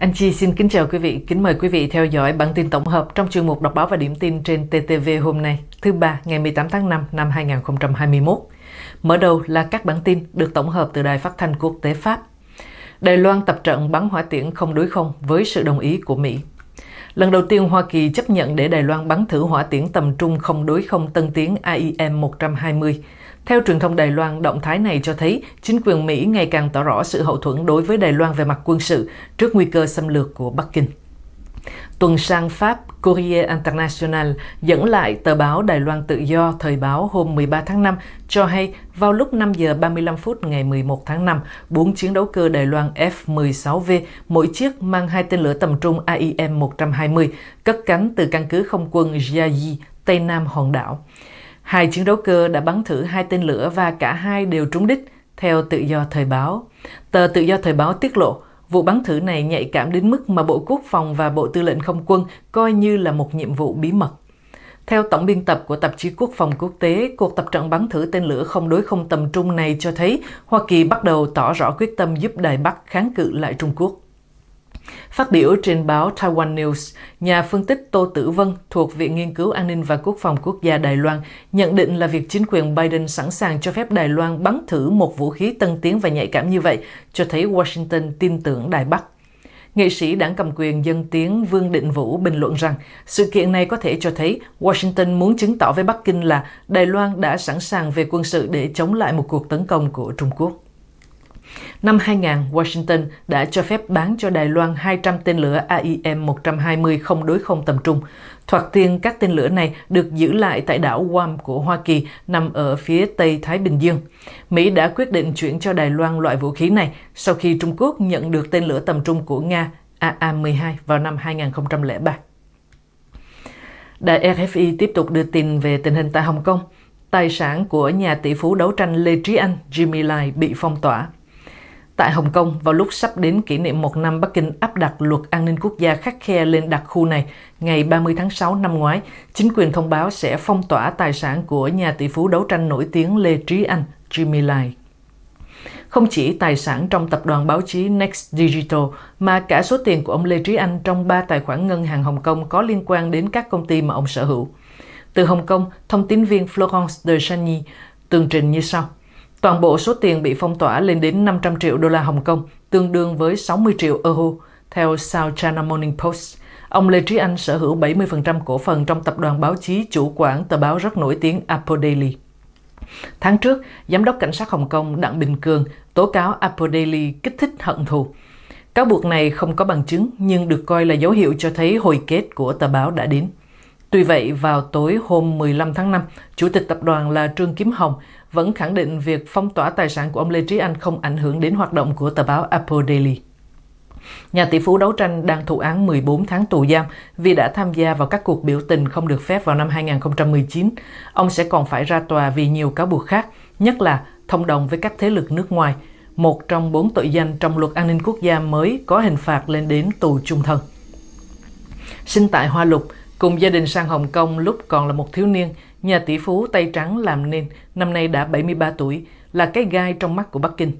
Anh Chi xin kính chào quý vị, kính mời quý vị theo dõi bản tin tổng hợp trong chương mục đọc báo và điểm tin trên TTV hôm nay, thứ ba ngày 18 tháng 5 năm 2021. Mở đầu là các bản tin được tổng hợp từ Đài Phát thanh Quốc tế Pháp. Đài Loan tập trận bắn hỏa tiễn không đối không với sự đồng ý của Mỹ. Lần đầu tiên Hoa Kỳ chấp nhận để Đài Loan bắn thử hỏa tiễn tầm trung không đối không tân tiến AIM-120 theo truyền thông Đài Loan, động thái này cho thấy chính quyền Mỹ ngày càng tỏ rõ sự hậu thuẫn đối với Đài Loan về mặt quân sự trước nguy cơ xâm lược của Bắc Kinh. Tuần sang Pháp, Courier International dẫn lại tờ báo Đài Loan Tự Do Thời báo hôm 13 tháng 5 cho hay vào lúc 5 giờ 35 phút ngày 11 tháng 5, bốn chiến đấu cơ Đài Loan F-16V, mỗi chiếc mang hai tên lửa tầm trung AIM-120, cất cánh từ căn cứ không quân Jiayi, Tây Nam hòn đảo. Hai chiến đấu cơ đã bắn thử hai tên lửa và cả hai đều trúng đích, theo Tự do Thời báo. Tờ Tự do Thời báo tiết lộ, vụ bắn thử này nhạy cảm đến mức mà Bộ Quốc phòng và Bộ Tư lệnh Không quân coi như là một nhiệm vụ bí mật. Theo tổng biên tập của tạp chí Quốc phòng quốc tế, cuộc tập trận bắn thử tên lửa không đối không tầm trung này cho thấy Hoa Kỳ bắt đầu tỏ rõ quyết tâm giúp Đài Bắc kháng cự lại Trung Quốc. Phát biểu trên báo Taiwan News, nhà phân tích Tô Tử Vân thuộc Viện Nghiên cứu An ninh và Quốc phòng Quốc gia Đài Loan nhận định là việc chính quyền Biden sẵn sàng cho phép Đài Loan bắn thử một vũ khí tân tiến và nhạy cảm như vậy cho thấy Washington tin tưởng Đài Bắc. Nghệ sĩ đảng cầm quyền dân tiếng Vương Định Vũ bình luận rằng sự kiện này có thể cho thấy Washington muốn chứng tỏ với Bắc Kinh là Đài Loan đã sẵn sàng về quân sự để chống lại một cuộc tấn công của Trung Quốc. Năm 2000, Washington đã cho phép bán cho Đài Loan 200 tên lửa AIM-120 không đối không tầm trung. Thoạt tiên, các tên lửa này được giữ lại tại đảo Guam của Hoa Kỳ nằm ở phía Tây Thái Bình Dương. Mỹ đã quyết định chuyển cho Đài Loan loại vũ khí này sau khi Trung Quốc nhận được tên lửa tầm trung của Nga AA-12 vào năm 2003. Đài RFI tiếp tục đưa tin về tình hình tại Hồng Kông. Tài sản của nhà tỷ phú đấu tranh Lê Trí Anh, Jimmy Lai, bị phong tỏa. Tại Hồng Kông, vào lúc sắp đến kỷ niệm một năm Bắc Kinh áp đặt luật an ninh quốc gia khắc khe lên đặc khu này, ngày 30 tháng 6 năm ngoái, chính quyền thông báo sẽ phong tỏa tài sản của nhà tỷ phú đấu tranh nổi tiếng Lê Trí Anh, Jimmy Lai. Không chỉ tài sản trong tập đoàn báo chí Next Digital, mà cả số tiền của ông Lê Trí Anh trong ba tài khoản ngân hàng Hồng Kông có liên quan đến các công ty mà ông sở hữu. Từ Hồng Kông, thông tin viên Florence de Chagny tường trình như sau. Toàn bộ số tiền bị phong tỏa lên đến 500 triệu đô la Hồng Kông, tương đương với 60 triệu euro, theo South China Morning Post. Ông Lê Trí Anh sở hữu 70% cổ phần trong tập đoàn báo chí chủ quản tờ báo rất nổi tiếng Apple Daily. Tháng trước, Giám đốc Cảnh sát Hồng Kông Đặng Bình Cường tố cáo Apple Daily kích thích hận thù. Cáo buộc này không có bằng chứng nhưng được coi là dấu hiệu cho thấy hồi kết của tờ báo đã đến. Tuy vậy, vào tối hôm 15 tháng 5, Chủ tịch tập đoàn là Trương Kiếm Hồng vẫn khẳng định việc phong tỏa tài sản của ông Lê Trí Anh không ảnh hưởng đến hoạt động của tờ báo Apple Daily. Nhà tỷ phú đấu tranh đang thụ án 14 tháng tù giam vì đã tham gia vào các cuộc biểu tình không được phép vào năm 2019. Ông sẽ còn phải ra tòa vì nhiều cáo buộc khác, nhất là thông đồng với các thế lực nước ngoài, một trong bốn tội danh trong luật an ninh quốc gia mới có hình phạt lên đến tù chung thân. Sinh tại Hoa Lục, cùng gia đình sang Hồng Kông lúc còn là một thiếu niên, Nhà tỷ phú tay trắng làm nên, năm nay đã 73 tuổi, là cái gai trong mắt của Bắc Kinh.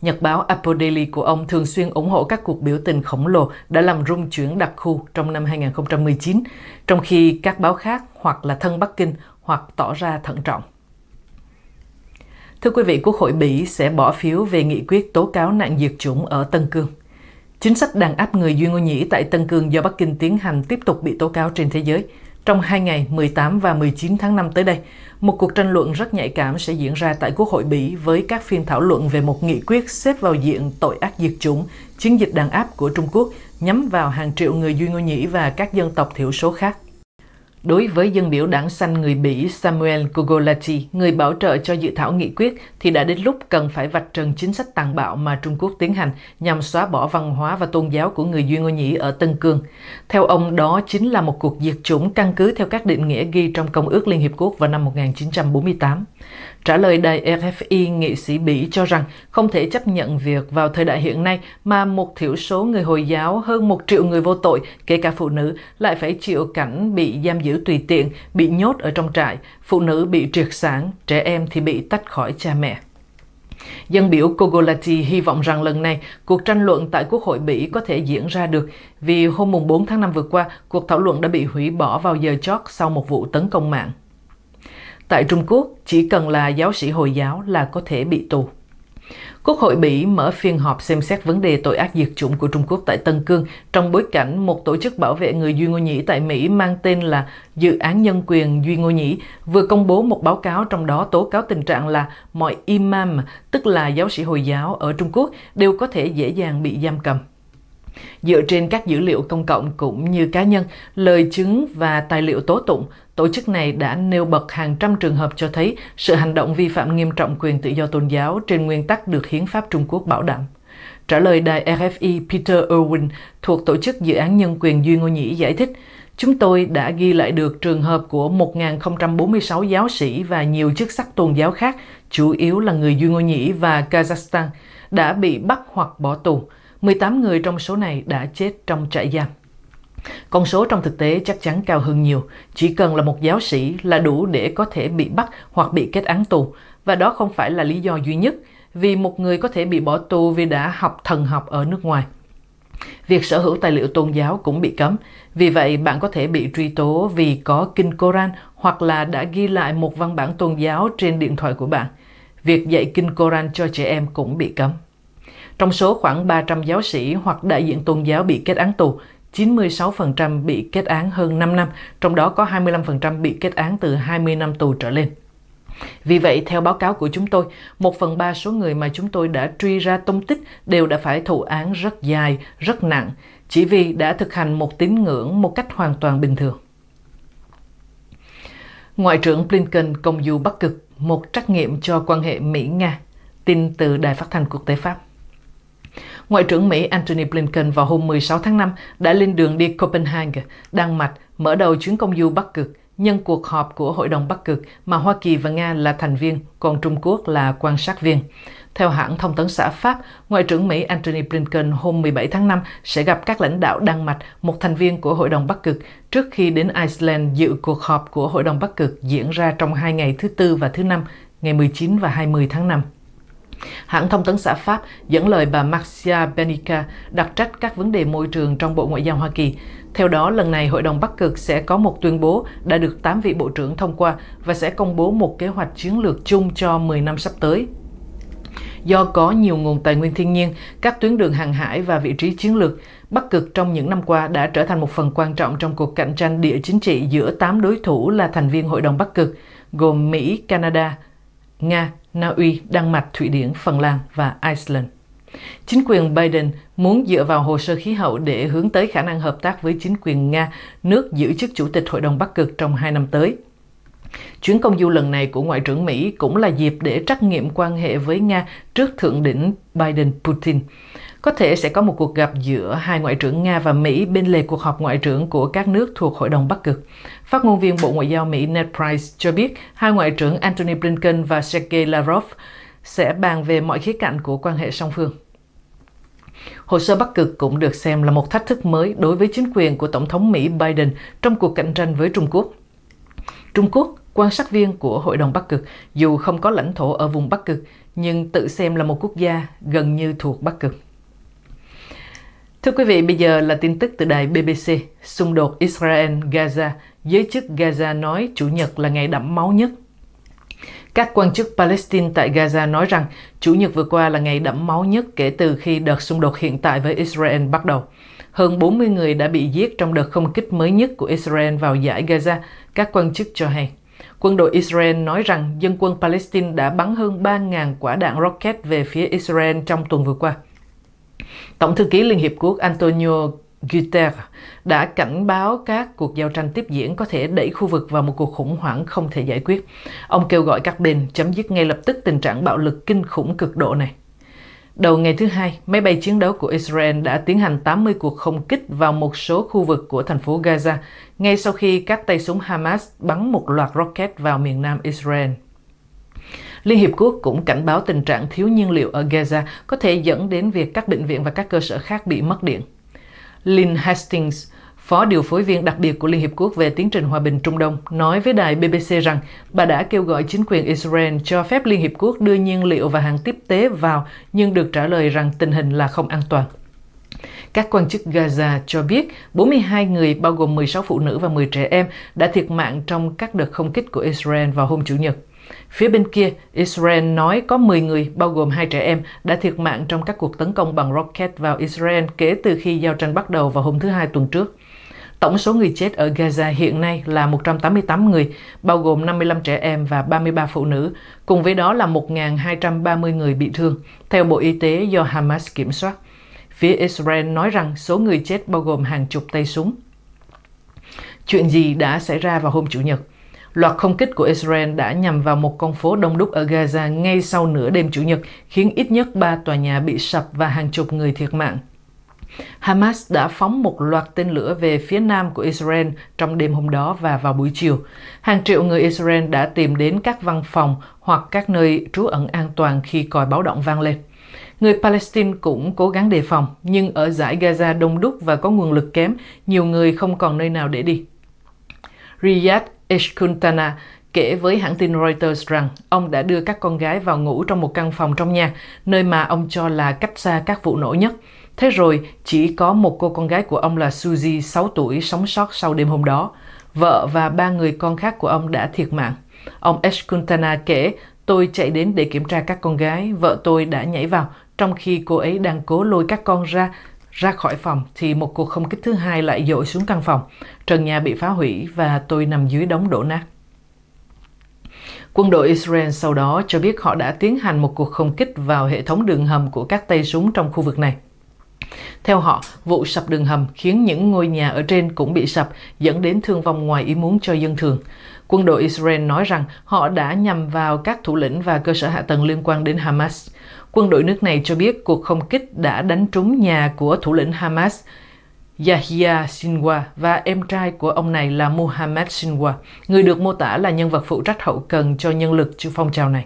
Nhật báo Apple Daily của ông thường xuyên ủng hộ các cuộc biểu tình khổng lồ đã làm rung chuyển đặc khu trong năm 2019, trong khi các báo khác hoặc là thân Bắc Kinh hoặc tỏ ra thận trọng. Thưa quý vị, Quốc hội Bỉ sẽ bỏ phiếu về nghị quyết tố cáo nạn diệt chủng ở Tân Cương. Chính sách đàn áp người Duy Ngô Nhĩ tại Tân Cương do Bắc Kinh tiến hành tiếp tục bị tố cáo trên thế giới – trong hai ngày 18 và 19 tháng 5 tới đây, một cuộc tranh luận rất nhạy cảm sẽ diễn ra tại Quốc hội Bỉ với các phiên thảo luận về một nghị quyết xếp vào diện tội ác diệt chủng, chiến dịch đàn áp của Trung Quốc nhắm vào hàng triệu người Duy Ngô Nhĩ và các dân tộc thiểu số khác. Đối với dân biểu đảng xanh người Bỉ Samuel Kugolati, người bảo trợ cho dự thảo nghị quyết, thì đã đến lúc cần phải vạch trần chính sách tàn bạo mà Trung Quốc tiến hành nhằm xóa bỏ văn hóa và tôn giáo của người Duy Ngô Nhĩ ở Tân Cương. Theo ông, đó chính là một cuộc diệt chủng căn cứ theo các định nghĩa ghi trong Công ước Liên Hiệp Quốc vào năm 1948. Trả lời đài RFI, nghị sĩ Bỉ cho rằng không thể chấp nhận việc vào thời đại hiện nay mà một thiểu số người Hồi giáo hơn một triệu người vô tội, kể cả phụ nữ, lại phải chịu cảnh bị giam giữ tùy tiện, bị nhốt ở trong trại, phụ nữ bị triệt sản, trẻ em thì bị tách khỏi cha mẹ. Dân biểu Kogolati hy vọng rằng lần này cuộc tranh luận tại Quốc hội Bỉ có thể diễn ra được vì hôm 4 tháng 5 vừa qua, cuộc thảo luận đã bị hủy bỏ vào giờ chót sau một vụ tấn công mạng. Tại Trung Quốc, chỉ cần là giáo sĩ Hồi giáo là có thể bị tù. Quốc hội Bỉ mở phiên họp xem xét vấn đề tội ác diệt chủng của Trung Quốc tại Tân Cương trong bối cảnh một tổ chức bảo vệ người Duy Ngô Nhĩ tại Mỹ mang tên là Dự án Nhân quyền Duy Ngô Nhĩ vừa công bố một báo cáo trong đó tố cáo tình trạng là mọi imam, tức là giáo sĩ Hồi giáo ở Trung Quốc, đều có thể dễ dàng bị giam cầm. Dựa trên các dữ liệu công cộng cũng như cá nhân, lời chứng và tài liệu tố tụng, Tổ chức này đã nêu bật hàng trăm trường hợp cho thấy sự hành động vi phạm nghiêm trọng quyền tự do tôn giáo trên nguyên tắc được Hiến pháp Trung Quốc bảo đảm. Trả lời đài RFI Peter Irwin thuộc Tổ chức Dự án Nhân quyền Duy Ngô Nhĩ giải thích, chúng tôi đã ghi lại được trường hợp của 1.046 giáo sĩ và nhiều chức sắc tôn giáo khác, chủ yếu là người Duy Ngô Nhĩ và Kazakhstan, đã bị bắt hoặc bỏ tù. 18 người trong số này đã chết trong trại giam. Con số trong thực tế chắc chắn cao hơn nhiều, chỉ cần là một giáo sĩ là đủ để có thể bị bắt hoặc bị kết án tù, và đó không phải là lý do duy nhất vì một người có thể bị bỏ tù vì đã học thần học ở nước ngoài. Việc sở hữu tài liệu tôn giáo cũng bị cấm, vì vậy bạn có thể bị truy tố vì có kinh Koran hoặc là đã ghi lại một văn bản tôn giáo trên điện thoại của bạn. Việc dạy kinh Koran cho trẻ em cũng bị cấm. Trong số khoảng 300 giáo sĩ hoặc đại diện tôn giáo bị kết án tù, 96% bị kết án hơn 5 năm, trong đó có 25% bị kết án từ 20 năm tù trở lên. Vì vậy, theo báo cáo của chúng tôi, 1 phần 3 số người mà chúng tôi đã truy ra tung tích đều đã phải thụ án rất dài, rất nặng, chỉ vì đã thực hành một tín ngưỡng một cách hoàn toàn bình thường. Ngoại trưởng Blinken công du Bắc Cực, một trắc nghiệm cho quan hệ Mỹ-Nga, tin từ Đài Phát thanh Quốc tế Pháp. Ngoại trưởng Mỹ Antony Blinken vào hôm 16 tháng 5 đã lên đường đi Copenhagen, Đan Mạch, mở đầu chuyến công du Bắc Cực nhân cuộc họp của Hội đồng Bắc Cực mà Hoa Kỳ và Nga là thành viên, còn Trung Quốc là quan sát viên. Theo hãng thông tấn xã Pháp, Ngoại trưởng Mỹ Antony Blinken hôm 17 tháng 5 sẽ gặp các lãnh đạo Đan Mạch, một thành viên của Hội đồng Bắc Cực, trước khi đến Iceland dự cuộc họp của Hội đồng Bắc Cực diễn ra trong hai ngày thứ Tư và thứ Năm, ngày 19 và 20 tháng 5. Hãng thông tấn xã Pháp dẫn lời bà Marcia Benica đặc trách các vấn đề môi trường trong Bộ Ngoại giao Hoa Kỳ. Theo đó, lần này Hội đồng Bắc Cực sẽ có một tuyên bố đã được 8 vị bộ trưởng thông qua và sẽ công bố một kế hoạch chiến lược chung cho 10 năm sắp tới do có nhiều nguồn tài nguyên thiên nhiên, các tuyến đường hàng hải và vị trí chiến lược, Bắc Cực trong những năm qua đã trở thành một phần quan trọng trong cuộc cạnh tranh địa chính trị giữa 8 đối thủ là thành viên Hội đồng Bắc Cực, gồm Mỹ, Canada, Nga, Na Uy, Đan Mạch, Thụy Điển, Phần Lan và Iceland. Chính quyền Biden muốn dựa vào hồ sơ khí hậu để hướng tới khả năng hợp tác với chính quyền Nga, nước giữ chức chủ tịch Hội đồng Bắc Cực trong hai năm tới. Chuyến công du lần này của Ngoại trưởng Mỹ cũng là dịp để trắc nghiệm quan hệ với Nga trước thượng đỉnh Biden-Putin. Có thể sẽ có một cuộc gặp giữa hai ngoại trưởng Nga và Mỹ bên lề cuộc họp ngoại trưởng của các nước thuộc Hội đồng Bắc Cực. Phát ngôn viên Bộ Ngoại giao Mỹ Ned Price cho biết hai ngoại trưởng Antony Blinken và Sergei Lavrov sẽ bàn về mọi khía cạnh của quan hệ song phương. Hồ sơ Bắc Cực cũng được xem là một thách thức mới đối với chính quyền của Tổng thống Mỹ Biden trong cuộc cạnh tranh với Trung Quốc. Trung Quốc, quan sát viên của Hội đồng Bắc Cực, dù không có lãnh thổ ở vùng Bắc Cực, nhưng tự xem là một quốc gia gần như thuộc Bắc Cực. Thưa quý vị, bây giờ là tin tức từ đài BBC. Xung đột Israel-Gaza, giới chức Gaza nói Chủ nhật là ngày đẫm máu nhất. Các quan chức Palestine tại Gaza nói rằng Chủ nhật vừa qua là ngày đẫm máu nhất kể từ khi đợt xung đột hiện tại với Israel bắt đầu. Hơn 40 người đã bị giết trong đợt không kích mới nhất của Israel vào giải Gaza, các quan chức cho hay. Quân đội Israel nói rằng dân quân Palestine đã bắn hơn 3.000 quả đạn rocket về phía Israel trong tuần vừa qua. Tổng thư ký Liên Hiệp Quốc Antonio Guterres đã cảnh báo các cuộc giao tranh tiếp diễn có thể đẩy khu vực vào một cuộc khủng hoảng không thể giải quyết. Ông kêu gọi các bên chấm dứt ngay lập tức tình trạng bạo lực kinh khủng cực độ này. Đầu ngày thứ hai, máy bay chiến đấu của Israel đã tiến hành 80 cuộc không kích vào một số khu vực của thành phố Gaza, ngay sau khi các tay súng Hamas bắn một loạt rocket vào miền nam Israel. Liên Hiệp Quốc cũng cảnh báo tình trạng thiếu nhiên liệu ở Gaza có thể dẫn đến việc các bệnh viện và các cơ sở khác bị mất điện. Lynn Hastings, Phó điều phối viên đặc biệt của Liên Hiệp Quốc về tiến trình hòa bình Trung Đông, nói với đài BBC rằng bà đã kêu gọi chính quyền Israel cho phép Liên Hiệp Quốc đưa nhiên liệu và hàng tiếp tế vào, nhưng được trả lời rằng tình hình là không an toàn. Các quan chức Gaza cho biết 42 người, bao gồm 16 phụ nữ và 10 trẻ em, đã thiệt mạng trong các đợt không kích của Israel vào hôm Chủ nhật. Phía bên kia, Israel nói có 10 người, bao gồm hai trẻ em, đã thiệt mạng trong các cuộc tấn công bằng rocket vào Israel kể từ khi giao tranh bắt đầu vào hôm thứ Hai tuần trước. Tổng số người chết ở Gaza hiện nay là 188 người, bao gồm 55 trẻ em và 33 phụ nữ, cùng với đó là 1.230 người bị thương, theo Bộ Y tế do Hamas kiểm soát. Phía Israel nói rằng số người chết bao gồm hàng chục tay súng. Chuyện gì đã xảy ra vào hôm Chủ nhật? Loạt không kích của Israel đã nhằm vào một con phố đông đúc ở Gaza ngay sau nửa đêm Chủ nhật, khiến ít nhất 3 tòa nhà bị sập và hàng chục người thiệt mạng. Hamas đã phóng một loạt tên lửa về phía nam của Israel trong đêm hôm đó và vào buổi chiều. Hàng triệu người Israel đã tìm đến các văn phòng hoặc các nơi trú ẩn an toàn khi còi báo động vang lên. Người Palestine cũng cố gắng đề phòng, nhưng ở giải Gaza đông đúc và có nguồn lực kém, nhiều người không còn nơi nào để đi. Riyadh Eshkuntana kể với hãng tin Reuters rằng ông đã đưa các con gái vào ngủ trong một căn phòng trong nhà, nơi mà ông cho là cách xa các vụ nổ nhất. Thế rồi, chỉ có một cô con gái của ông là Suzy, 6 tuổi, sống sót sau đêm hôm đó. Vợ và ba người con khác của ông đã thiệt mạng. Ông Eshkuntana kể, tôi chạy đến để kiểm tra các con gái, vợ tôi đã nhảy vào, trong khi cô ấy đang cố lôi các con ra ra khỏi phòng thì một cuộc không kích thứ hai lại dội xuống căn phòng. Trần nhà bị phá hủy và tôi nằm dưới đống đổ nát. Quân đội Israel sau đó cho biết họ đã tiến hành một cuộc không kích vào hệ thống đường hầm của các tay súng trong khu vực này. Theo họ, vụ sập đường hầm khiến những ngôi nhà ở trên cũng bị sập, dẫn đến thương vong ngoài ý muốn cho dân thường. Quân đội Israel nói rằng họ đã nhằm vào các thủ lĩnh và cơ sở hạ tầng liên quan đến Hamas. Quân đội nước này cho biết cuộc không kích đã đánh trúng nhà của thủ lĩnh Hamas Yahya Sinwar và em trai của ông này là Mohammed Sinwar, người được mô tả là nhân vật phụ trách hậu cần cho nhân lực cho phong trào này.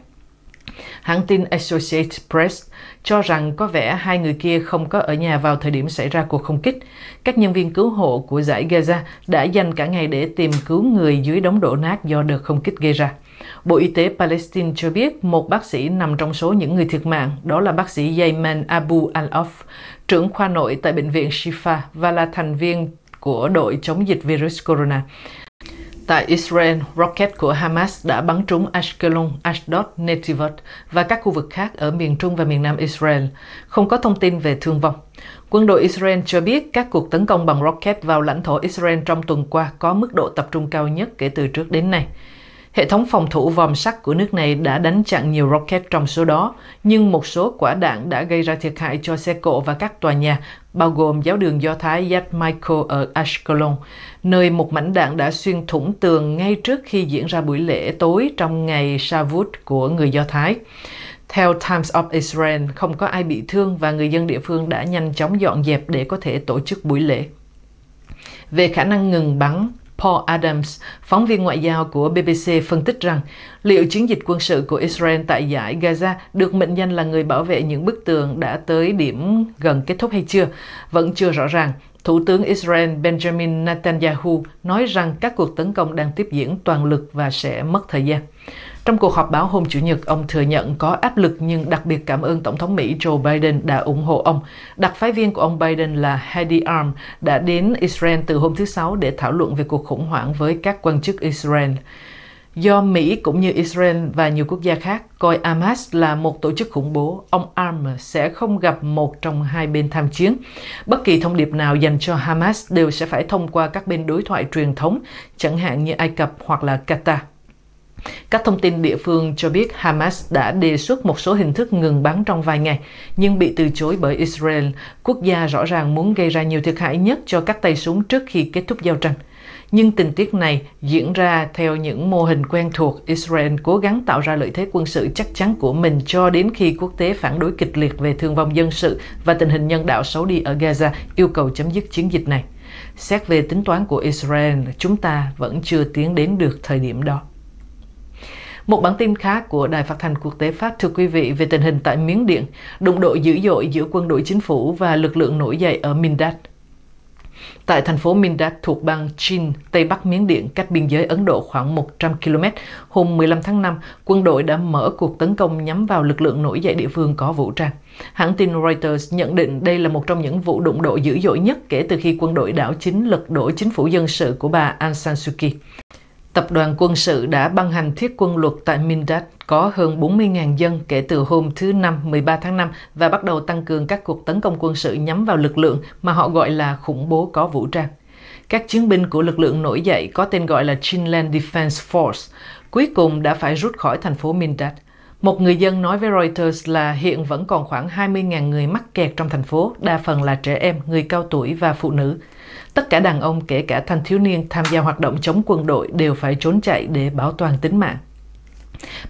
Hãng tin Associated Press cho rằng có vẻ hai người kia không có ở nhà vào thời điểm xảy ra cuộc không kích. Các nhân viên cứu hộ của giải Gaza đã dành cả ngày để tìm cứu người dưới đống đổ nát do đợt không kích gây ra. Bộ Y tế Palestine cho biết một bác sĩ nằm trong số những người thiệt mạng, đó là bác sĩ Yaman Abu Al-Auf, trưởng khoa nội tại Bệnh viện Shifa và là thành viên của đội chống dịch virus corona. Tại Israel, rocket của Hamas đã bắn trúng Ashkelon, Ashdod, Netivot và các khu vực khác ở miền Trung và miền Nam Israel. Không có thông tin về thương vong. Quân đội Israel cho biết các cuộc tấn công bằng rocket vào lãnh thổ Israel trong tuần qua có mức độ tập trung cao nhất kể từ trước đến nay. Hệ thống phòng thủ vòm sắt của nước này đã đánh chặn nhiều rocket trong số đó, nhưng một số quả đạn đã gây ra thiệt hại cho xe cộ và các tòa nhà, bao gồm giáo đường Do Thái Yad Michael ở Ashkelon, nơi một mảnh đạn đã xuyên thủng tường ngay trước khi diễn ra buổi lễ tối trong ngày Shavuot của người Do Thái. Theo Times of Israel, không có ai bị thương và người dân địa phương đã nhanh chóng dọn dẹp để có thể tổ chức buổi lễ. Về khả năng ngừng bắn, Paul Adams, phóng viên ngoại giao của BBC phân tích rằng liệu chiến dịch quân sự của Israel tại giải Gaza được mệnh danh là người bảo vệ những bức tường đã tới điểm gần kết thúc hay chưa vẫn chưa rõ ràng. Thủ tướng Israel Benjamin Netanyahu nói rằng các cuộc tấn công đang tiếp diễn toàn lực và sẽ mất thời gian. Trong cuộc họp báo hôm Chủ nhật, ông thừa nhận có áp lực nhưng đặc biệt cảm ơn Tổng thống Mỹ Joe Biden đã ủng hộ ông. Đặc phái viên của ông Biden là Heidi Arm đã đến Israel từ hôm thứ Sáu để thảo luận về cuộc khủng hoảng với các quan chức Israel. Do Mỹ cũng như Israel và nhiều quốc gia khác coi Hamas là một tổ chức khủng bố, ông Arm sẽ không gặp một trong hai bên tham chiến. Bất kỳ thông điệp nào dành cho Hamas đều sẽ phải thông qua các bên đối thoại truyền thống, chẳng hạn như Ai Cập hoặc là Qatar. Các thông tin địa phương cho biết Hamas đã đề xuất một số hình thức ngừng bắn trong vài ngày, nhưng bị từ chối bởi Israel, quốc gia rõ ràng muốn gây ra nhiều thiệt hại nhất cho các tay súng trước khi kết thúc giao tranh. Nhưng tình tiết này diễn ra theo những mô hình quen thuộc Israel cố gắng tạo ra lợi thế quân sự chắc chắn của mình cho đến khi quốc tế phản đối kịch liệt về thương vong dân sự và tình hình nhân đạo xấu đi ở Gaza yêu cầu chấm dứt chiến dịch này. Xét về tính toán của Israel, chúng ta vẫn chưa tiến đến được thời điểm đó. Một bản tin khác của Đài Phát thanh Quốc tế Pháp thưa quý vị về tình hình tại Miến Điện, đụng độ dữ dội giữa quân đội chính phủ và lực lượng nổi dậy ở Mindat. Tại thành phố Mindat thuộc bang Chin, Tây Bắc Miến Điện, cách biên giới Ấn Độ khoảng 100 km, hôm 15 tháng 5, quân đội đã mở cuộc tấn công nhắm vào lực lượng nổi dậy địa phương có vũ trang. Hãng tin Reuters nhận định đây là một trong những vụ đụng độ dữ dội nhất kể từ khi quân đội đảo chính lật đổ chính phủ dân sự của bà Aung San Suu Kyi. Tập đoàn quân sự đã ban hành thiết quân luật tại Mindad có hơn 40.000 dân kể từ hôm thứ Năm 13 tháng 5 và bắt đầu tăng cường các cuộc tấn công quân sự nhắm vào lực lượng mà họ gọi là khủng bố có vũ trang. Các chiến binh của lực lượng nổi dậy có tên gọi là Chinland Defense Force cuối cùng đã phải rút khỏi thành phố Mindad. Một người dân nói với Reuters là hiện vẫn còn khoảng 20.000 người mắc kẹt trong thành phố, đa phần là trẻ em, người cao tuổi và phụ nữ. Tất cả đàn ông kể cả thanh thiếu niên tham gia hoạt động chống quân đội đều phải trốn chạy để bảo toàn tính mạng.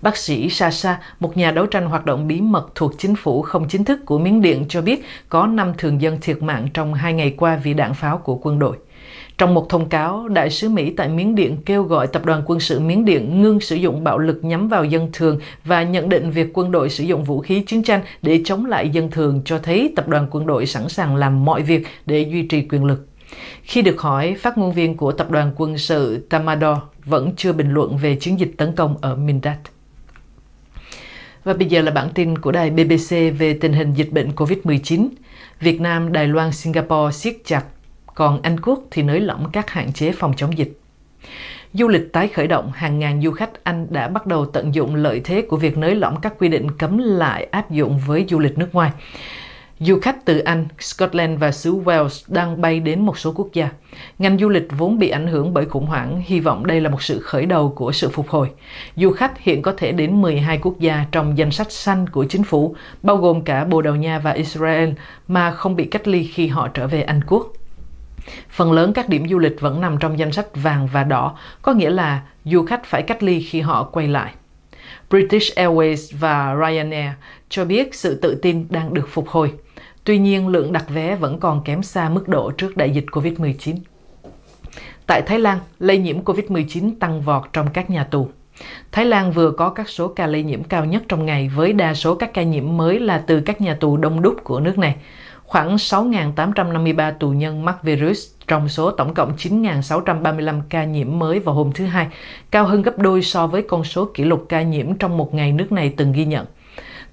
Bác sĩ Sasha, một nhà đấu tranh hoạt động bí mật thuộc chính phủ không chính thức của Miến Điện cho biết có 5 thường dân thiệt mạng trong hai ngày qua vì đạn pháo của quân đội. Trong một thông cáo, Đại sứ Mỹ tại Miến Điện kêu gọi Tập đoàn quân sự Miến Điện ngưng sử dụng bạo lực nhắm vào dân thường và nhận định việc quân đội sử dụng vũ khí chiến tranh để chống lại dân thường cho thấy tập đoàn quân đội sẵn sàng làm mọi việc để duy trì quyền lực. Khi được hỏi, phát ngôn viên của Tập đoàn quân sự Tamador vẫn chưa bình luận về chiến dịch tấn công ở Mindad. Và bây giờ là bản tin của đài BBC về tình hình dịch bệnh COVID-19. Việt Nam, Đài Loan, Singapore siết chặt còn Anh Quốc thì nới lỏng các hạn chế phòng chống dịch. Du lịch tái khởi động, hàng ngàn du khách Anh đã bắt đầu tận dụng lợi thế của việc nới lỏng các quy định cấm lại áp dụng với du lịch nước ngoài. Du khách từ Anh, Scotland và xứ Wales đang bay đến một số quốc gia. Ngành du lịch vốn bị ảnh hưởng bởi khủng hoảng, hy vọng đây là một sự khởi đầu của sự phục hồi. Du khách hiện có thể đến 12 quốc gia trong danh sách xanh của chính phủ, bao gồm cả Bồ Đào Nha và Israel, mà không bị cách ly khi họ trở về Anh quốc. Phần lớn các điểm du lịch vẫn nằm trong danh sách vàng và đỏ, có nghĩa là du khách phải cách ly khi họ quay lại. British Airways và Ryanair cho biết sự tự tin đang được phục hồi. Tuy nhiên, lượng đặt vé vẫn còn kém xa mức độ trước đại dịch COVID-19. Tại Thái Lan, lây nhiễm COVID-19 tăng vọt trong các nhà tù. Thái Lan vừa có các số ca lây nhiễm cao nhất trong ngày với đa số các ca nhiễm mới là từ các nhà tù đông đúc của nước này khoảng 6.853 tù nhân mắc virus trong số tổng cộng 9.635 ca nhiễm mới vào hôm thứ Hai, cao hơn gấp đôi so với con số kỷ lục ca nhiễm trong một ngày nước này từng ghi nhận.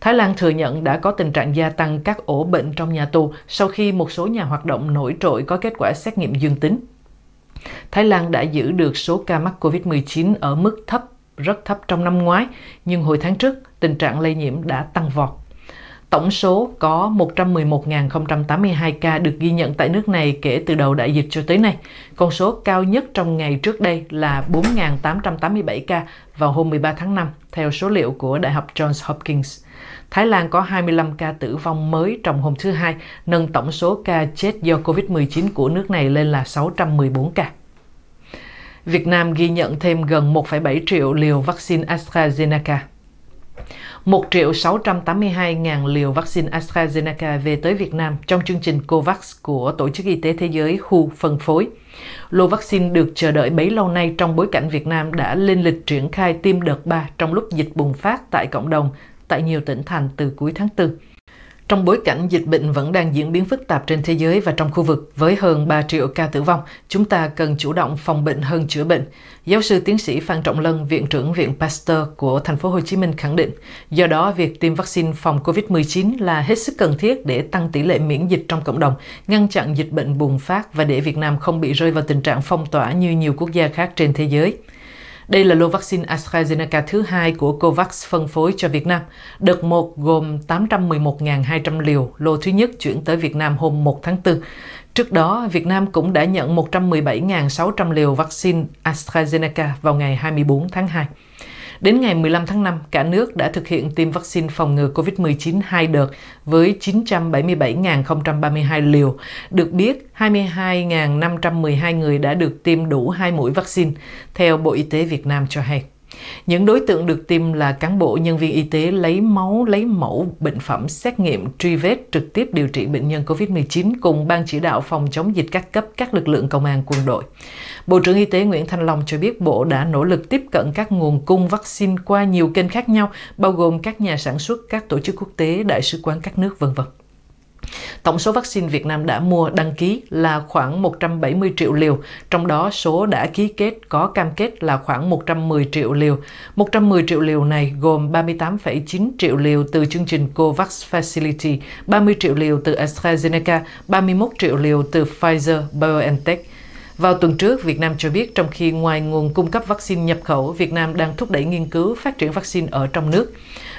Thái Lan thừa nhận đã có tình trạng gia tăng các ổ bệnh trong nhà tù sau khi một số nhà hoạt động nổi trội có kết quả xét nghiệm dương tính. Thái Lan đã giữ được số ca mắc COVID-19 ở mức thấp, rất thấp trong năm ngoái, nhưng hồi tháng trước, tình trạng lây nhiễm đã tăng vọt. Tổng số có 111.082 ca được ghi nhận tại nước này kể từ đầu đại dịch cho tới nay. Con số cao nhất trong ngày trước đây là 4.887 ca vào hôm 13 tháng 5, theo số liệu của Đại học Johns Hopkins. Thái Lan có 25 ca tử vong mới trong hôm thứ Hai, nâng tổng số ca chết do COVID-19 của nước này lên là 614 ca. Việt Nam ghi nhận thêm gần 1,7 triệu liều vaccine AstraZeneca. 1.682.000 triệu liều vaccine AstraZeneca về tới Việt Nam trong chương trình COVAX của Tổ chức Y tế Thế giới WHO phân phối. Lô vaccine được chờ đợi bấy lâu nay trong bối cảnh Việt Nam đã lên lịch triển khai tiêm đợt 3 trong lúc dịch bùng phát tại cộng đồng tại nhiều tỉnh thành từ cuối tháng 4. Trong bối cảnh dịch bệnh vẫn đang diễn biến phức tạp trên thế giới và trong khu vực với hơn 3 triệu ca tử vong, chúng ta cần chủ động phòng bệnh hơn chữa bệnh. Giáo sư tiến sĩ Phan Trọng Lân, Viện trưởng Viện Pasteur của Thành phố Hồ Chí Minh khẳng định, do đó việc tiêm vaccine phòng COVID-19 là hết sức cần thiết để tăng tỷ lệ miễn dịch trong cộng đồng, ngăn chặn dịch bệnh bùng phát và để Việt Nam không bị rơi vào tình trạng phong tỏa như nhiều quốc gia khác trên thế giới. Đây là lô vaccine AstraZeneca thứ hai của COVAX phân phối cho Việt Nam. Đợt 1 gồm 811.200 liều, lô thứ nhất chuyển tới Việt Nam hôm 1 tháng 4. Trước đó, Việt Nam cũng đã nhận 117.600 liều vaccine AstraZeneca vào ngày 24 tháng 2. Đến ngày 15 tháng 5, cả nước đã thực hiện tiêm vaccine phòng ngừa COVID-19 hai đợt với 977.032 liều. Được biết, 22.512 người đã được tiêm đủ hai mũi vaccine, theo Bộ Y tế Việt Nam cho hay. Những đối tượng được tiêm là cán bộ nhân viên y tế lấy máu, lấy mẫu bệnh phẩm, xét nghiệm, truy vết, trực tiếp điều trị bệnh nhân COVID-19 cùng Ban chỉ đạo phòng chống dịch các cấp các lực lượng công an quân đội. Bộ trưởng Y tế Nguyễn Thanh Long cho biết Bộ đã nỗ lực tiếp cận các nguồn cung vaccine qua nhiều kênh khác nhau, bao gồm các nhà sản xuất, các tổ chức quốc tế, đại sứ quán các nước, vân vân. Tổng số vaccine Việt Nam đã mua đăng ký là khoảng 170 triệu liều, trong đó số đã ký kết có cam kết là khoảng 110 triệu liều. 110 triệu liều này gồm 38,9 triệu liều từ chương trình COVAX Facility, 30 triệu liều từ AstraZeneca, 31 triệu liều từ Pfizer-BioNTech. Vào tuần trước, Việt Nam cho biết trong khi ngoài nguồn cung cấp vaccine nhập khẩu, Việt Nam đang thúc đẩy nghiên cứu phát triển vaccine ở trong nước.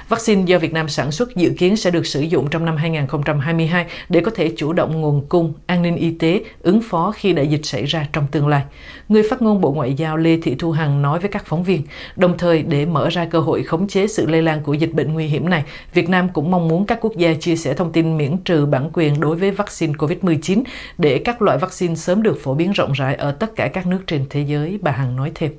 Vaccine do Việt Nam sản xuất dự kiến sẽ được sử dụng trong năm 2022 để có thể chủ động nguồn cung, an ninh y tế, ứng phó khi đại dịch xảy ra trong tương lai. Người phát ngôn Bộ Ngoại giao Lê Thị Thu Hằng nói với các phóng viên, đồng thời để mở ra cơ hội khống chế sự lây lan của dịch bệnh nguy hiểm này, Việt Nam cũng mong muốn các quốc gia chia sẻ thông tin miễn trừ bản quyền đối với vaccine COVID-19 để các loại vaccine sớm được phổ biến rộng rãi ở tất cả các nước trên thế giới, bà Hằng nói thêm.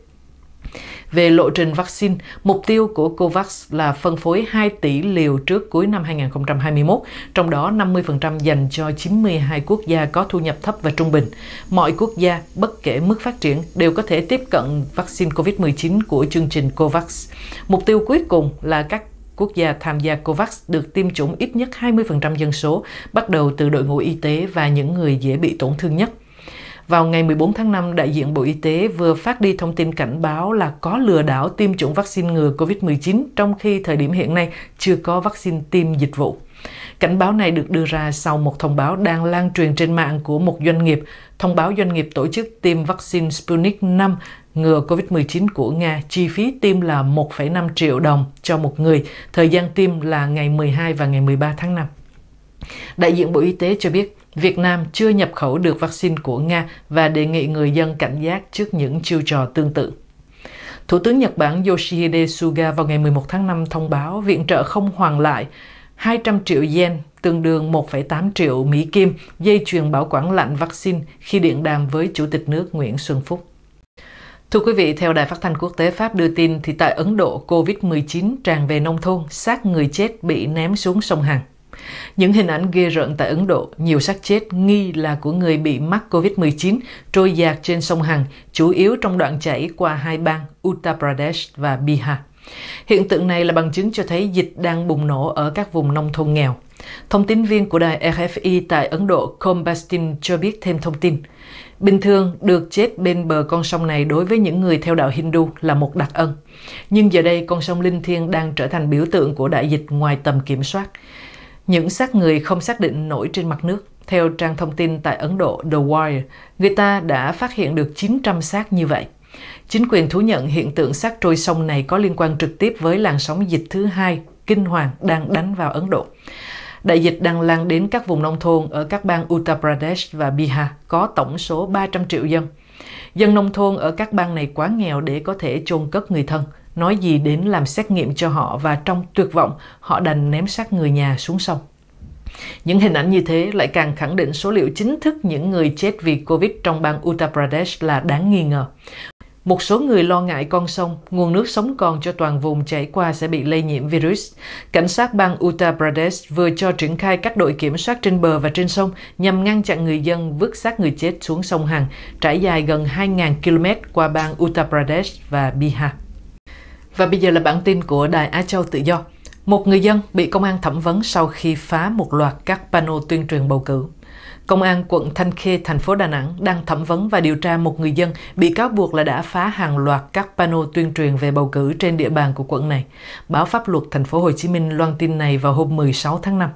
Về lộ trình vaccine, mục tiêu của COVAX là phân phối 2 tỷ liều trước cuối năm 2021, trong đó 50% dành cho 92 quốc gia có thu nhập thấp và trung bình. Mọi quốc gia, bất kể mức phát triển, đều có thể tiếp cận vaccine COVID-19 của chương trình COVAX. Mục tiêu cuối cùng là các quốc gia tham gia COVAX được tiêm chủng ít nhất 20% dân số, bắt đầu từ đội ngũ y tế và những người dễ bị tổn thương nhất. Vào ngày 14 tháng 5, đại diện Bộ Y tế vừa phát đi thông tin cảnh báo là có lừa đảo tiêm chủng vaccine ngừa COVID-19 trong khi thời điểm hiện nay chưa có vaccine tiêm dịch vụ. Cảnh báo này được đưa ra sau một thông báo đang lan truyền trên mạng của một doanh nghiệp, thông báo doanh nghiệp tổ chức tiêm vaccine Sputnik 5 ngừa COVID-19 của Nga, chi phí tiêm là 1,5 triệu đồng cho một người, thời gian tiêm là ngày 12 và ngày 13 tháng 5. Đại diện Bộ Y tế cho biết, Việt Nam chưa nhập khẩu được vaccine của Nga và đề nghị người dân cảnh giác trước những chiêu trò tương tự. Thủ tướng Nhật Bản Yoshihide Suga vào ngày 11 tháng 5 thông báo viện trợ không hoàn lại 200 triệu yen tương đương 1,8 triệu Mỹ Kim dây chuyền bảo quản lạnh vaccine khi điện đàm với Chủ tịch nước Nguyễn Xuân Phúc. Thưa quý vị, theo Đài Phát thanh Quốc tế Pháp đưa tin thì tại Ấn Độ, COVID-19 tràn về nông thôn, xác người chết bị ném xuống sông Hằng. Những hình ảnh ghê rợn tại Ấn Độ, nhiều xác chết nghi là của người bị mắc COVID-19 trôi dạt trên sông Hằng, chủ yếu trong đoạn chảy qua hai bang Uttar Pradesh và Bihar. Hiện tượng này là bằng chứng cho thấy dịch đang bùng nổ ở các vùng nông thôn nghèo. Thông tin viên của đài RFI tại Ấn Độ Combastin cho biết thêm thông tin. Bình thường, được chết bên bờ con sông này đối với những người theo đạo Hindu là một đặc ân. Nhưng giờ đây, con sông Linh Thiêng đang trở thành biểu tượng của đại dịch ngoài tầm kiểm soát. Những xác người không xác định nổi trên mặt nước. Theo trang thông tin tại Ấn Độ The Wire, người ta đã phát hiện được 900 xác như vậy. Chính quyền thú nhận hiện tượng xác trôi sông này có liên quan trực tiếp với làn sóng dịch thứ hai kinh hoàng đang đánh vào Ấn Độ. Đại dịch đang lan đến các vùng nông thôn ở các bang Uttar Pradesh và Bihar có tổng số 300 triệu dân. Dân nông thôn ở các bang này quá nghèo để có thể chôn cất người thân, nói gì đến làm xét nghiệm cho họ và trong tuyệt vọng họ đành ném xác người nhà xuống sông. Những hình ảnh như thế lại càng khẳng định số liệu chính thức những người chết vì Covid trong bang Uttar Pradesh là đáng nghi ngờ. Một số người lo ngại con sông, nguồn nước sống còn cho toàn vùng chảy qua sẽ bị lây nhiễm virus. Cảnh sát bang Uttar Pradesh vừa cho triển khai các đội kiểm soát trên bờ và trên sông nhằm ngăn chặn người dân vứt xác người chết xuống sông Hằng, trải dài gần 2.000 km qua bang Uttar Pradesh và Bihar. Và bây giờ là bản tin của Đài Á Châu Tự Do. Một người dân bị công an thẩm vấn sau khi phá một loạt các pano tuyên truyền bầu cử. Công an quận Thanh Khê, thành phố Đà Nẵng đang thẩm vấn và điều tra một người dân bị cáo buộc là đã phá hàng loạt các pano tuyên truyền về bầu cử trên địa bàn của quận này. Báo Pháp luật thành phố Hồ Chí Minh loan tin này vào hôm 16 tháng 5.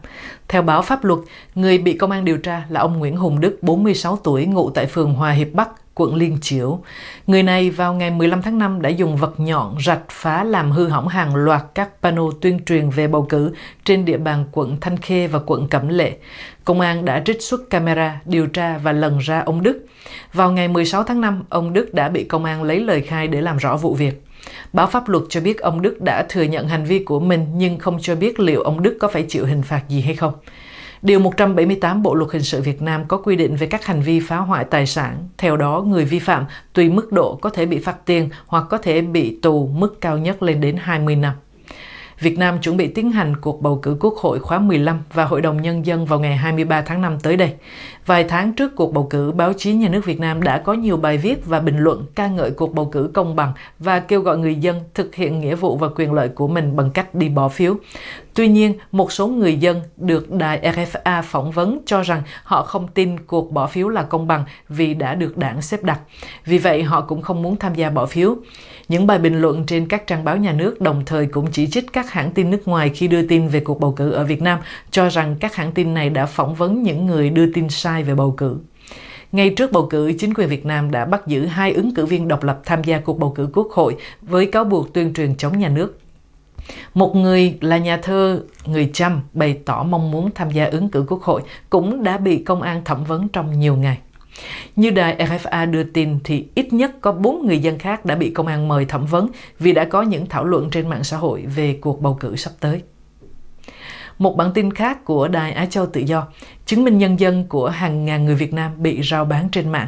Theo báo Pháp luật, người bị công an điều tra là ông Nguyễn Hùng Đức, 46 tuổi, ngụ tại phường Hòa Hiệp Bắc, quận Liên Chiểu. Người này vào ngày 15 tháng 5 đã dùng vật nhọn rạch phá làm hư hỏng hàng loạt các pano tuyên truyền về bầu cử trên địa bàn quận Thanh Khê và quận Cẩm Lệ. Công an đã trích xuất camera, điều tra và lần ra ông Đức. Vào ngày 16 tháng 5, ông Đức đã bị công an lấy lời khai để làm rõ vụ việc. Báo pháp luật cho biết ông Đức đã thừa nhận hành vi của mình nhưng không cho biết liệu ông Đức có phải chịu hình phạt gì hay không. Điều 178 Bộ Luật Hình sự Việt Nam có quy định về các hành vi phá hoại tài sản. Theo đó, người vi phạm tùy mức độ có thể bị phạt tiền hoặc có thể bị tù mức cao nhất lên đến 20 năm. Việt Nam chuẩn bị tiến hành cuộc bầu cử Quốc hội khóa 15 và Hội đồng Nhân dân vào ngày 23 tháng 5 tới đây. Vài tháng trước cuộc bầu cử, báo chí nhà nước Việt Nam đã có nhiều bài viết và bình luận ca ngợi cuộc bầu cử công bằng và kêu gọi người dân thực hiện nghĩa vụ và quyền lợi của mình bằng cách đi bỏ phiếu. Tuy nhiên, một số người dân được đài RFA phỏng vấn cho rằng họ không tin cuộc bỏ phiếu là công bằng vì đã được đảng xếp đặt. Vì vậy, họ cũng không muốn tham gia bỏ phiếu. Những bài bình luận trên các trang báo nhà nước đồng thời cũng chỉ trích các hãng tin nước ngoài khi đưa tin về cuộc bầu cử ở Việt Nam, cho rằng các hãng tin này đã phỏng vấn những người đưa tin sai về bầu cử. Ngay trước bầu cử, chính quyền Việt Nam đã bắt giữ hai ứng cử viên độc lập tham gia cuộc bầu cử quốc hội với cáo buộc tuyên truyền chống nhà nước. Một người là nhà thơ người Chăm bày tỏ mong muốn tham gia ứng cử quốc hội cũng đã bị công an thẩm vấn trong nhiều ngày. Như đài RFA đưa tin thì ít nhất có 4 người dân khác đã bị công an mời thẩm vấn vì đã có những thảo luận trên mạng xã hội về cuộc bầu cử sắp tới. Một bản tin khác của Đài Á Châu Tự Do chứng minh nhân dân của hàng ngàn người Việt Nam bị rao bán trên mạng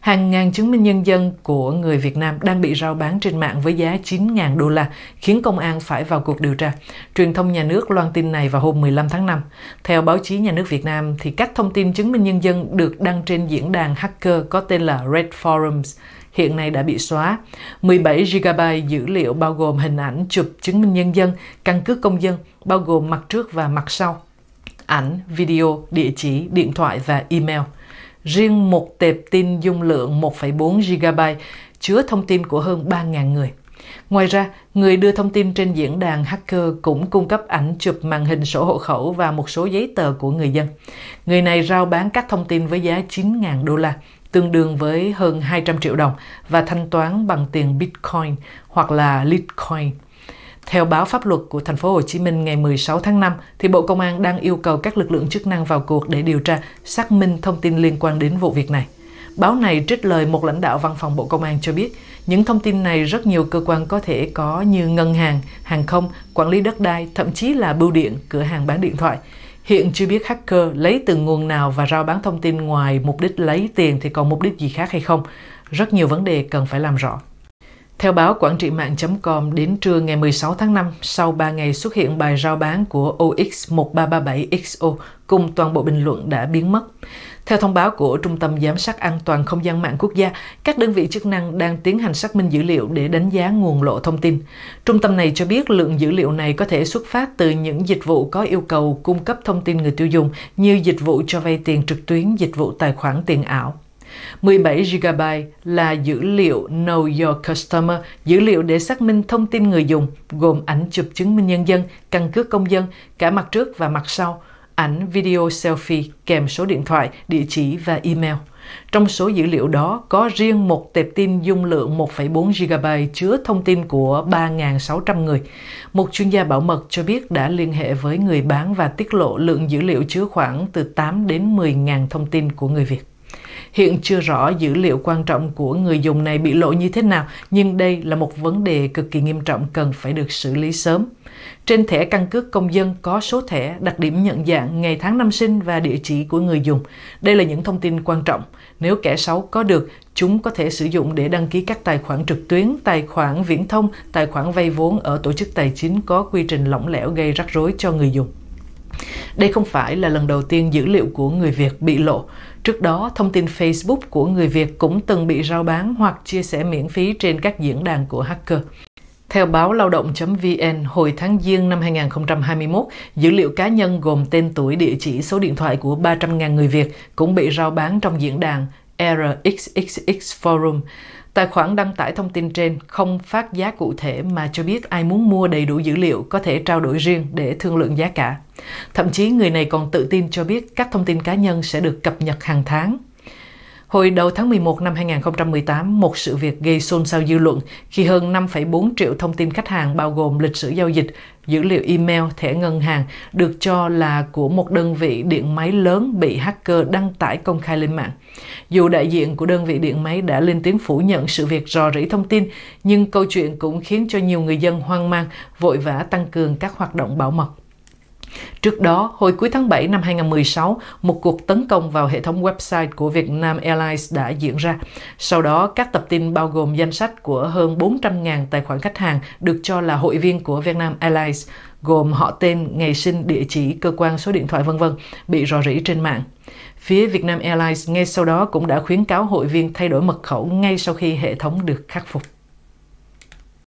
hàng ngàn chứng minh nhân dân của người Việt Nam đang bị rao bán trên mạng với giá 9.000 đô la, khiến công an phải vào cuộc điều tra. Truyền thông nhà nước loan tin này vào hôm 15 tháng 5. Theo báo chí nhà nước Việt Nam, thì các thông tin chứng minh nhân dân được đăng trên diễn đàn hacker có tên là Red Forums hiện nay đã bị xóa. 17 GB dữ liệu bao gồm hình ảnh chụp chứng minh nhân dân, căn cước công dân, bao gồm mặt trước và mặt sau, ảnh, video, địa chỉ, điện thoại và email – riêng một tệp tin dung lượng 1,4 GB chứa thông tin của hơn 3.000 người. Ngoài ra, người đưa thông tin trên diễn đàn hacker cũng cung cấp ảnh chụp màn hình sổ hộ khẩu và một số giấy tờ của người dân. Người này rao bán các thông tin với giá 9.000 đô la, tương đương với hơn 200 triệu đồng và thanh toán bằng tiền Bitcoin hoặc là Litecoin. Theo báo pháp luật của thành phố Hồ Chí Minh ngày 16 tháng 5, thì Bộ Công an đang yêu cầu các lực lượng chức năng vào cuộc để điều tra, xác minh thông tin liên quan đến vụ việc này. Báo này trích lời một lãnh đạo văn phòng Bộ Công an cho biết, những thông tin này rất nhiều cơ quan có thể có như ngân hàng, hàng không, quản lý đất đai, thậm chí là bưu điện, cửa hàng bán điện thoại. Hiện chưa biết hacker lấy từ nguồn nào và rao bán thông tin ngoài mục đích lấy tiền thì còn mục đích gì khác hay không. Rất nhiều vấn đề cần phải làm rõ. Theo báo Quản trị mạng.com, đến trưa ngày 16 tháng 5, sau 3 ngày xuất hiện bài rao bán của OX1337XO cùng toàn bộ bình luận đã biến mất. Theo thông báo của Trung tâm Giám sát An toàn Không gian mạng quốc gia, các đơn vị chức năng đang tiến hành xác minh dữ liệu để đánh giá nguồn lộ thông tin. Trung tâm này cho biết lượng dữ liệu này có thể xuất phát từ những dịch vụ có yêu cầu cung cấp thông tin người tiêu dùng như dịch vụ cho vay tiền trực tuyến, dịch vụ tài khoản tiền ảo. 17 GB là dữ liệu Know Your Customer, dữ liệu để xác minh thông tin người dùng, gồm ảnh chụp chứng minh nhân dân, căn cước công dân, cả mặt trước và mặt sau, ảnh video selfie kèm số điện thoại, địa chỉ và email. Trong số dữ liệu đó có riêng một tệp tin dung lượng 1,4 GB chứa thông tin của 3.600 người. Một chuyên gia bảo mật cho biết đã liên hệ với người bán và tiết lộ lượng dữ liệu chứa khoảng từ 8 đến 10.000 thông tin của người Việt. Hiện chưa rõ dữ liệu quan trọng của người dùng này bị lộ như thế nào, nhưng đây là một vấn đề cực kỳ nghiêm trọng cần phải được xử lý sớm. Trên thẻ căn cước công dân có số thẻ, đặc điểm nhận dạng, ngày tháng năm sinh và địa chỉ của người dùng. Đây là những thông tin quan trọng. Nếu kẻ xấu có được, chúng có thể sử dụng để đăng ký các tài khoản trực tuyến, tài khoản viễn thông, tài khoản vay vốn ở tổ chức tài chính có quy trình lỏng lẻo gây rắc rối cho người dùng. Đây không phải là lần đầu tiên dữ liệu của người Việt bị lộ. Trước đó, thông tin Facebook của người Việt cũng từng bị rao bán hoặc chia sẻ miễn phí trên các diễn đàn của hacker. Theo báo lao động.vn, hồi tháng Giêng năm 2021, dữ liệu cá nhân gồm tên tuổi, địa chỉ, số điện thoại của 300.000 người Việt cũng bị rao bán trong diễn đàn RXXX Forum. Tài khoản đăng tải thông tin trên không phát giá cụ thể mà cho biết ai muốn mua đầy đủ dữ liệu có thể trao đổi riêng để thương lượng giá cả. Thậm chí người này còn tự tin cho biết các thông tin cá nhân sẽ được cập nhật hàng tháng Hồi đầu tháng 11 năm 2018, một sự việc gây xôn xao dư luận khi hơn 5,4 triệu thông tin khách hàng bao gồm lịch sử giao dịch, dữ liệu email, thẻ ngân hàng được cho là của một đơn vị điện máy lớn bị hacker đăng tải công khai lên mạng. Dù đại diện của đơn vị điện máy đã lên tiếng phủ nhận sự việc rò rỉ thông tin, nhưng câu chuyện cũng khiến cho nhiều người dân hoang mang, vội vã tăng cường các hoạt động bảo mật. Trước đó, hồi cuối tháng 7 năm 2016, một cuộc tấn công vào hệ thống website của Vietnam Airlines đã diễn ra. Sau đó, các tập tin bao gồm danh sách của hơn 400.000 tài khoản khách hàng được cho là hội viên của Vietnam Airlines, gồm họ tên, ngày sinh, địa chỉ, cơ quan, số điện thoại vân vân bị rò rỉ trên mạng. Phía Vietnam Airlines ngay sau đó cũng đã khuyến cáo hội viên thay đổi mật khẩu ngay sau khi hệ thống được khắc phục.